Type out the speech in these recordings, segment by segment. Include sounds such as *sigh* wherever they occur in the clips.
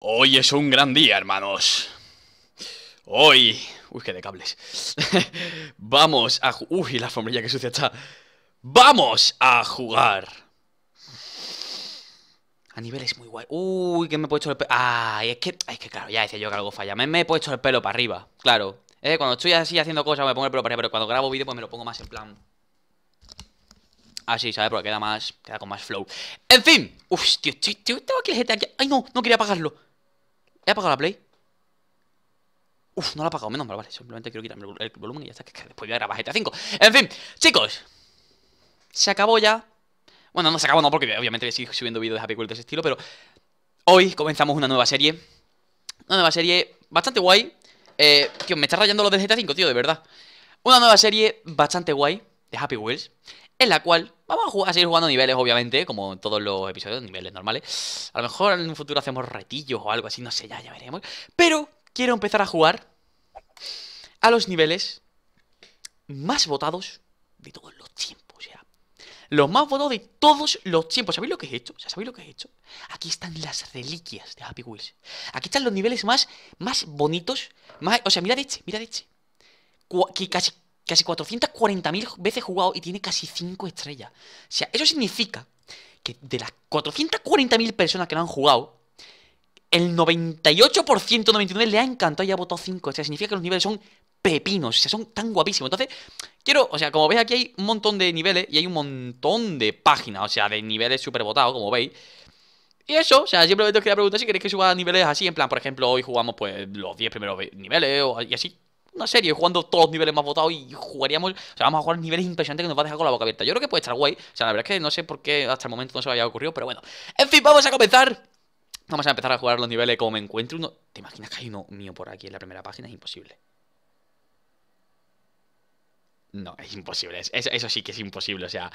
Hoy es un gran día, hermanos. Hoy... Uy, que de cables. *laughs* Vamos a... Uy, la sombrilla que sucia está. Vamos a jugar. A niveles muy guay. Uy, que me he puesto el pelo... Ay, es que... Es que claro, ya decía yo que algo falla. Me, he puesto el pelo para arriba, claro. Eh, cuando estoy así haciendo cosas me pongo el pelo para arriba, pero cuando grabo vídeo pues me lo pongo más en plan... Así, ¿sabes? Porque queda más... Queda con más flow. En fin. Uf, tío, tío, tío tengo aquí el GTA. Ay, no, no quería apagarlo. ¿He apagado la play? Uf, no la he apagado, menos mal, vale. Simplemente quiero quitarme el volumen y ya está, que, después voy a grabar GTA V En fin, chicos. Se acabó ya. Bueno, no se acabó, no, porque obviamente voy a seguir subiendo vídeos de Happy World de ese estilo, pero hoy comenzamos una nueva serie. Una nueva serie bastante guay. Eh, tío, me está rayando lo de GTA 5, tío, de verdad. Una nueva serie bastante guay de Happy Wheels, en la cual Vamos a, jugar, seguir jugando niveles, obviamente, como en todos los episodios, niveles normales. A lo mejor en un futuro hacemos retillos o algo así, no sé, ya, veremos. Pero quiero empezar a jugar a los niveles más votados de todos los tiempos. O sea, los más votados de todos los tiempos. ¿Sabéis lo que he hecho? ¿sabéis lo que he hecho? Aquí están las reliquias de Happy Wheels. Aquí están los niveles más, más bonitos. Más, o sea, mirad este, mirad este. Que casi casi 440.000 veces jugado y tiene casi 5 estrellas. O sea, eso significa que de las 440.000 personas que lo han jugado, el 98%, 99% le ha encantado y ha votado 5 O sea, Significa que los niveles son pepinos, o sea, son tan guapísimos. Entonces, quiero, o sea, como veis aquí hay un montón de niveles y hay un montón de páginas, o sea, de niveles súper votados, como veis. Y eso, o sea, simplemente os quería preguntar si queréis que suba niveles así, en plan, por ejemplo, hoy jugamos pues los 10 primeros niveles o, y así una serie jugando todos los niveles más votados y jugaríamos. O sea, vamos a jugar niveles impresionantes que nos va a dejar con la boca abierta. Yo creo que puede estar guay. O sea, la verdad es que no sé por qué hasta el momento no se me había ocurrido, pero bueno. En fin, vamos a comenzar. Vamos a empezar a jugar los niveles como me encuentro uno. ¿Te imaginas que hay uno mío por aquí en la primera página? Es imposible. No, es imposible. Eso, sí que es imposible. O sea,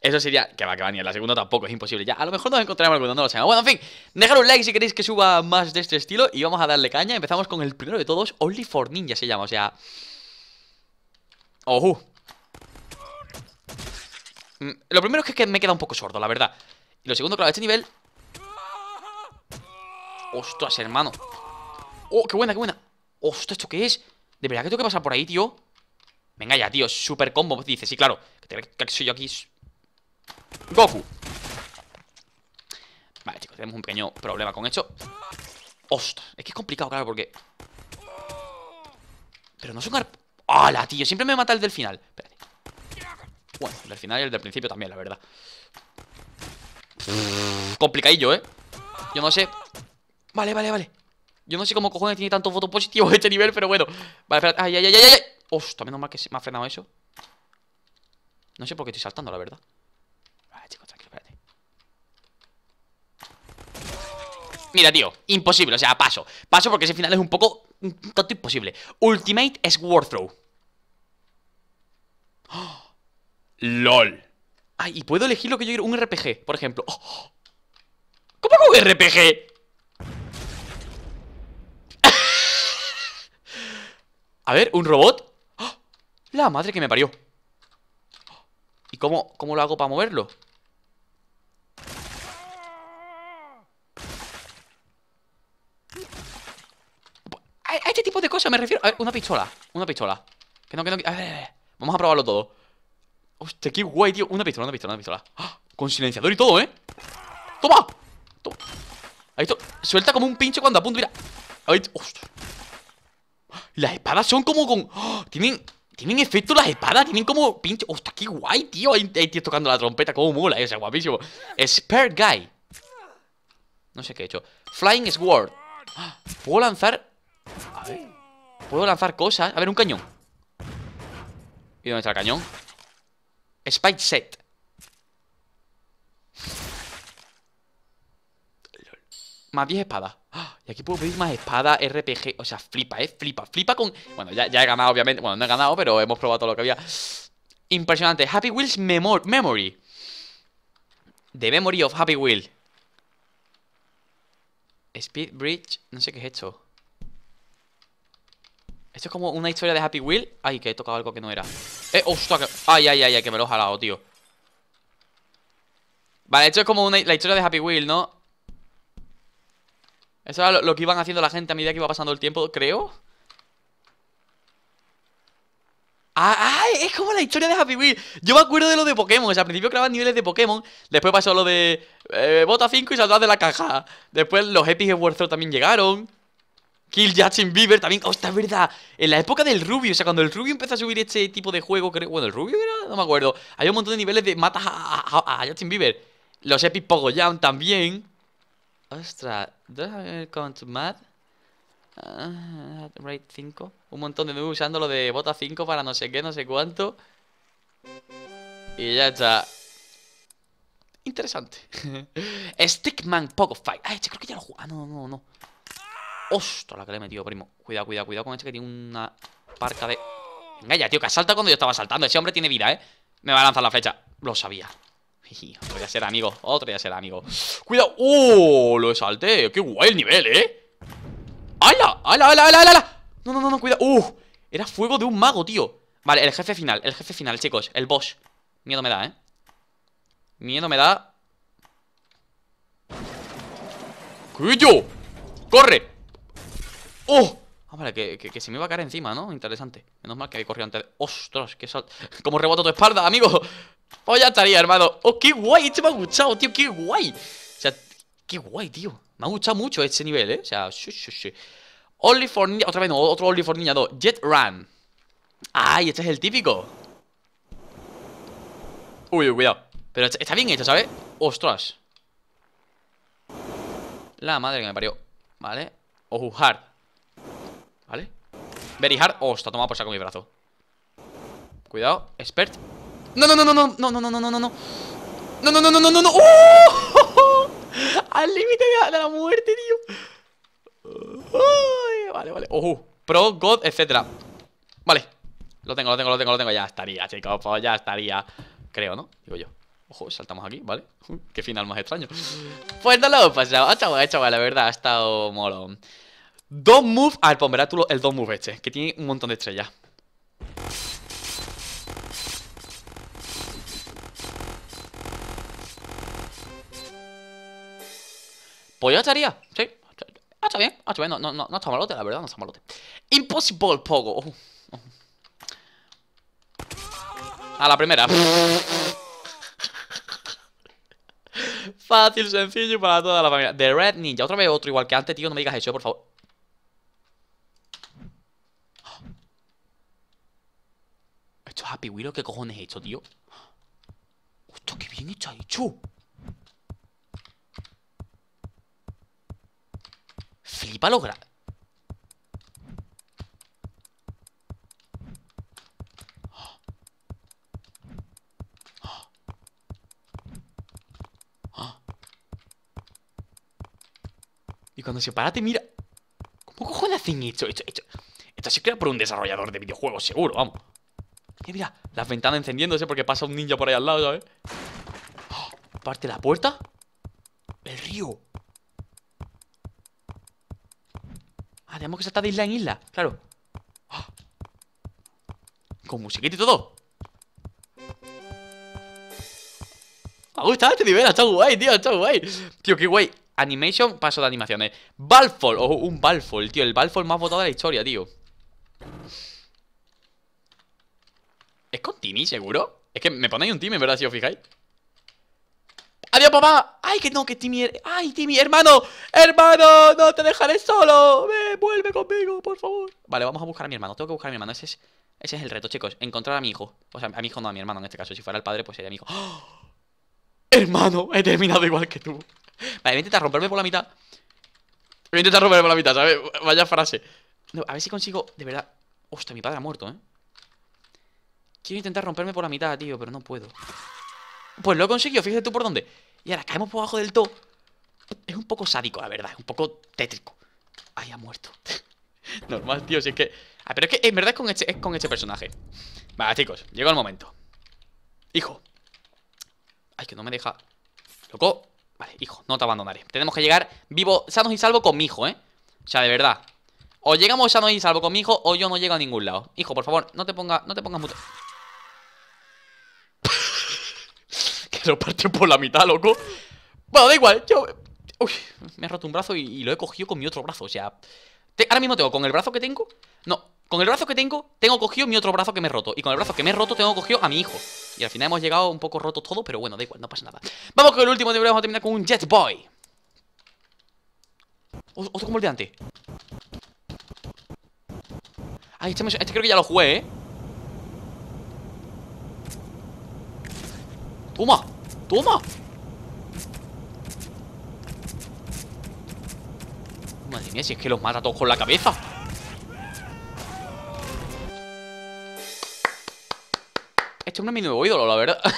eso sería. Que va, que va, ni en la segunda tampoco es imposible. Ya, a lo mejor nos encontraremos alguno, no lo sé Bueno, en fin, dejad un like si queréis que suba más de este estilo. Y vamos a darle caña. Empezamos con el primero de todos, Only for Ninja se llama. O sea. Ojo mm, Lo primero es que, me he quedado un poco sordo, la verdad. Y lo segundo, claro, este nivel. Ostras, hermano. Oh, qué buena, qué buena. Ostras, ¿esto qué es? ¿De verdad que tengo que pasar por ahí, tío? Venga ya, tío, super combo, pues dice, sí, claro Que soy yo aquí Goku Vale, chicos, tenemos un pequeño problema con esto Ostras, es que es complicado, claro, porque Pero no son arp... ¡Hala, tío! Siempre me mata el del final Espérate Bueno, el del final y el del principio también, la verdad Complicadillo, ¿eh? Yo no sé Vale, vale, vale Yo no sé cómo cojones tiene tantos votos positivos este nivel, pero bueno Vale, espérate ay, ay, ay, ay Hostia, menos mal que me ha frenado eso. No sé por qué estoy saltando, la verdad. Vale, chicos, tranquilo, espérate. Mira, tío, imposible, o sea, paso Paso porque ese final es un poco... Un tanto imposible Ultimate es War Throw *gasps* LOL Ay, y puedo elegir lo que yo quiero Un RPG, por ejemplo *gasps* ¿Cómo hago un RPG? *laughs* A ver, un robot la madre que me parió ¿Y cómo, cómo lo hago para moverlo? A este tipo de cosas me refiero A una pistola Una pistola Que no, que no A ver, a ver. Vamos a probarlo todo Hostia, qué guay, tío Una pistola, una pistola, una pistola ¡Ah! Con silenciador y todo, ¿eh? ¡Toma! ¡Toma! Ahí está Suelta como un pinche cuando apunto, mira Ahí... Hostia. Las espadas son como con... ¡ah! Tienen... Tienen efecto las espadas, tienen como pinche. ¡Hostia, oh, qué guay, tío! Hay tíos tocando la trompeta, como mola, ese eh, o guapísimo. Spare Guy. No sé qué he hecho. Flying Sword. Puedo lanzar. A ver. Puedo lanzar cosas. A ver, un cañón. ¿Y dónde está el cañón? Spike Set. Más 10 espadas. ¡Ah! Y aquí puedo pedir más espada, RPG. O sea, flipa, ¿eh? Flipa, flipa con... Bueno, ya, he ganado, obviamente. Bueno, no he ganado, pero hemos probado todo lo que había. Impresionante. Happy Wheels Memory. The Memory of Happy Wheel. Speed Bridge. No sé qué es esto. Esto es como una historia de Happy Wheel. Ay, que he tocado algo que no era. Eh, ostras Ay, ay, ay, ay, que me lo he jalado, tío. Vale, esto es como la historia de Happy Wheel, ¿no? Eso era lo, que iban haciendo la gente a medida que iba pasando el tiempo, creo. Ah, es como la historia de Happy Wheel. Yo me acuerdo de lo de Pokémon. O sea, al principio creaban niveles de Pokémon. Después pasó lo de. Eh, bota 5 y saldrás de la caja. Después los Epic World también llegaron. Kill Justin Bieber también. ¡Hostia, oh, es verdad! En la época del Rubio, o sea, cuando el Rubio empezó a subir este tipo de juego, creo. Bueno, el Rubio era. No me acuerdo. Hay un montón de niveles de matas a, Justin Bieber. Los Epic Pogoyam también. Ostras, el con mad. Ah, rate 5. Un montón de nubes usando lo de bota 5 para no sé qué, no sé cuánto. Y ya está. Interesante. *laughs* Stickman Poco Fight. Ah, este creo que ya lo juega. Ah, no, no, no. Ostras, la que le he metido, primo. Cuidado, cuidado, cuidado con este que tiene una parca de. Venga ya, tío, que asalta cuando yo estaba saltando. Ese hombre tiene vida, eh. Me va a lanzar la flecha. Lo sabía. Otro ya será amigo, otro ya será amigo Cuidado, ¡Oh! Lo salté, qué guay el nivel, ¿eh? ¡Hala! ¡Hala, ala ala ala No, no, no, no, cuidado, ¡uh! Era fuego de un mago, tío Vale, el jefe final, el jefe final, chicos El boss, miedo me da, ¿eh? Miedo me da ¡Cuyo! ¡Corre! ¡Oh! Ah, vale, que, que, se me iba a caer encima, ¿no? Interesante. Menos mal que había corrido antes. ¡Ostras! ¡Qué salto! *laughs* ¡Como reboto tu espalda, amigo! oh, ya estaría, hermano. Oh, qué guay. Este me ha gustado, tío. Qué guay. O sea, qué guay, tío. Me ha gustado mucho este nivel, eh. O sea, sí, sí, sí. Only for Otra vez no, otro Only for 2. Jet Run. Ay, este es el típico. Uy, cuidado. Pero está bien hecho, ¿sabes? Ostras. La madre que me parió. Vale. Ojo, hard. ¿Vale? Very hard. está toma por pues saco mi brazo. Cuidado. Expert. No, no, no, no, no, no, no, no, no, no, no, no. No, no, no, no, no, Al límite de, la muerte, tío. vale, vale. ojo pro, God, etcétera. Vale. Lo tengo, lo tengo, lo tengo, lo tengo. Ya estaría, chicos. Pues ya estaría. Creo, ¿no? Digo yo. Ojo, saltamos aquí, ¿vale? Qué final más extraño. Pues no lo he pasado. Ha chaval, la verdad, ha estado molón. Dos moves. al pues tú el dos move este, que tiene un montón de estrellas. Pues ya estaría, sí. Ah, está bien, ah, está bien, no, no, no está malote, la verdad, no está malote. Impossible Pogo. Oh, oh. A la primera. *laughs* Fácil, sencillo para toda la familia. The Red Ninja, otra vez otro igual que antes, tío, no me digas eso, por favor. Esto es Happy Willow, ¿qué cojones es esto, tío? Hostia, qué bien está hecho. flipa lograr Y cuando se para te mira... ¿Cómo cojones hacen esto? Esto, esto, esto se crea por un desarrollador de videojuegos, seguro, vamos. Mira, mira, las ventanas encendiéndose porque pasa un ninja por ahí al lado, ¿sabes? ¡Ah! parte la puerta. El río. Ah, tenemos que saltar de isla en isla, claro. ¡Ah! Con musiquita y todo. Me ha gustado este nivel, está guay, tío, está guay. Tío, qué guay. Animation, paso de animaciones. Balfour, o un Balfour, tío, el Balfour más votado de la historia, tío. ¿Es con Timmy, seguro? Es que me ponéis un Timmy, verdad, si os fijáis. Adiós, papá. Ay, que no, que Timmy. Er-, ay, Timmy, hermano. Hermano, no te dejaré solo. Ve, vuelve conmigo, por favor. Vale, vamos a buscar a mi hermano. Tengo que buscar a mi hermano. Ese es, el reto, chicos. Encontrar a mi hijo. O sea, a mi hijo no, a mi hermano en este caso. Si fuera el padre, pues sería mi hijo. *gasps* Hermano, he terminado igual que tú. Vale, voy a intentar romperme por la mitad. Voy a intentar romperme por la mitad, ¿sabes? Vaya frase. a ver si consigo, de verdad. Hostia, mi padre ha muerto, ¿eh? Quiero intentar romperme por la mitad, tío, pero no puedo. Pues lo he conseguido, fíjate tú por dónde. Y ahora caemos por abajo del todo. Es un poco sádico, la verdad. Es un poco tétrico. Ay, ha muerto. *laughs* Normal, tío, si es que... Ah, pero es que en verdad es con este, es con este personaje. Vale, chicos, llegó el momento. Hijo. Ay, que no me deja... Loco. Vale, hijo, no te abandonaré. Tenemos que llegar vivo, sanos y salvos con mi hijo, ¿eh? O sea, de verdad. O llegamos sanos y salvos con mi hijo o yo no llego a ningún lado. Hijo, por favor, no te pongas, no te pongas *laughs* lo partió por la mitad, loco. Bueno, da igual, yo... Uy, me he roto un brazo y, lo he cogido con mi otro brazo, o sea... ahora mismo tengo con el brazo que tengo... No, con el brazo que tengo, tengo cogido mi otro brazo que me he roto. Y con el brazo que me he roto, tengo cogido a mi hijo. Y al final hemos llegado un poco rotos todo, pero bueno, da igual, no pasa nada. Vamos con el último deberíamos vamos a terminar con un Jet Boy. Otro como el de antes. Ay, este, este creo que ya lo jugué, ¿eh? Toma, toma. Madre mía, si es que los mata todos con la cabeza. Este es mi nuevo ídolo, la verdad. *laughs*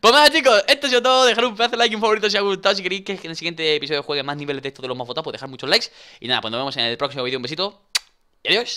Pues nada chicos, esto ha sido todo, dejar un pedazo de like, un favorito si os ha gustado Si queréis que en el siguiente episodio juegue más niveles de texto de los más votados, pues dejar muchos likes Y nada, pues nos vemos en el próximo vídeo, un besito y adiós